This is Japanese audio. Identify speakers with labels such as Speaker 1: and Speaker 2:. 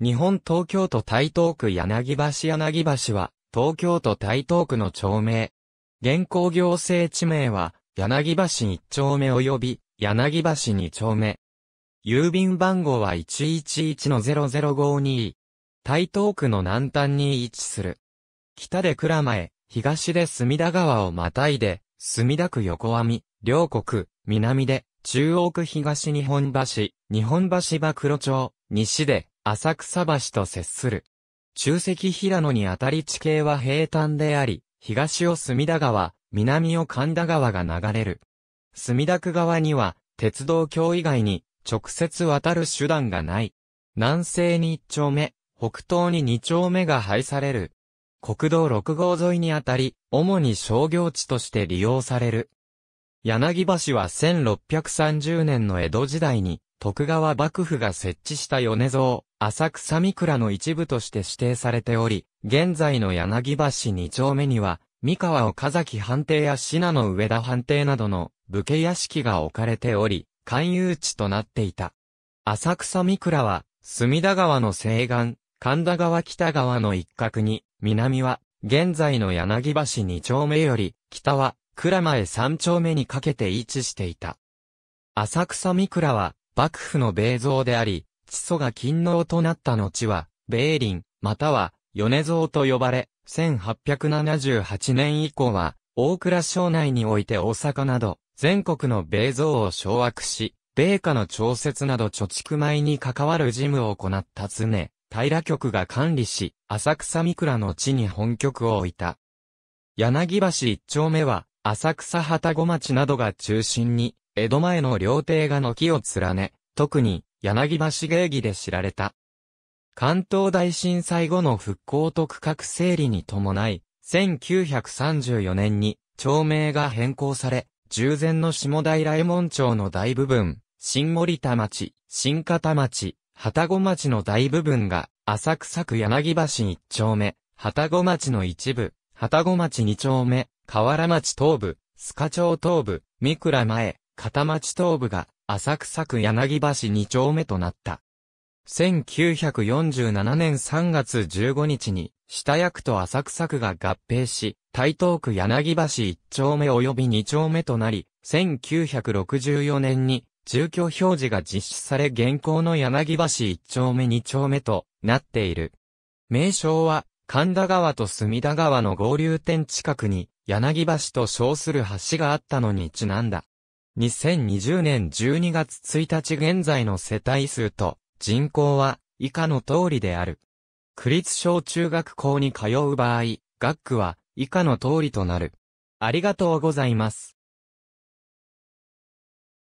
Speaker 1: 日本東京都台東区柳橋柳橋は、東京都台東区の町名。現行行政地名は、柳橋1丁目及び、柳橋2丁目。郵便番号は111-0052。台東区の南端に位置する。北で倉前、東で隅田川をまたいで、墨田区横網、両国、南で、中央区東日本橋、日本橋馬黒町、西で、浅草橋と接する。中石平野にあたり地形は平坦であり、東を隅田川、南を神田川が流れる。墨田区側には、鉄道橋以外に、直接渡る手段がない。南西に1丁目、北東に2丁目が配される。国道6号沿いにあたり、主に商業地として利用される。柳橋は1630年の江戸時代に、徳川幕府が設置した米蔵、浅草三倉の一部として指定されており、現在の柳橋二丁目には、三河岡崎藩邸や信濃上田藩邸などの武家屋敷が置かれており、勧有地となっていた。浅草三倉は、隅田川の西岸、神田川北川の一角に、南は、現在の柳橋二丁目より、北は、倉前三丁目にかけて位置していた。浅草三倉は、幕府の米蔵であり、地祖が勤王となった後は、米林、または、米蔵と呼ばれ、1878年以降は、大倉省内において大阪など、全国の米蔵を掌握し、米価の調節など貯蓄米に関わる事務を行った常、平局が管理し、浅草三倉の地に本局を置いた。柳橋一丁目は、浅草旗子町などが中心に、江戸前の料亭が軒を連ね、特に、柳橋芸妓で知られた。関東大震災後の復興と区画整理に伴い、1934年に町名が変更され、従前の下平右衛門町の大部分、新森田町、新方町、旗子町の大部分が、浅草区柳橋一丁目、旗子町の一部、旗子町二丁目、河原町東部、須賀町東部、三倉前、片町東部が、浅草区柳橋2丁目となった。1947年3月15日に、下役と浅草区が合併し、台東区柳橋1丁目及び2丁目となり、1964年に住居表示が実施され現行の柳橋1丁目2丁目となっている。名称は、神田川と隅田川の合流点近くに、柳橋と称する橋があったのにちなんだ。2020年12月1日現在の世帯数と人口は以下の通りである。区立小中学校に通う場合、学区は以下の通りとなる。ありがとうございます。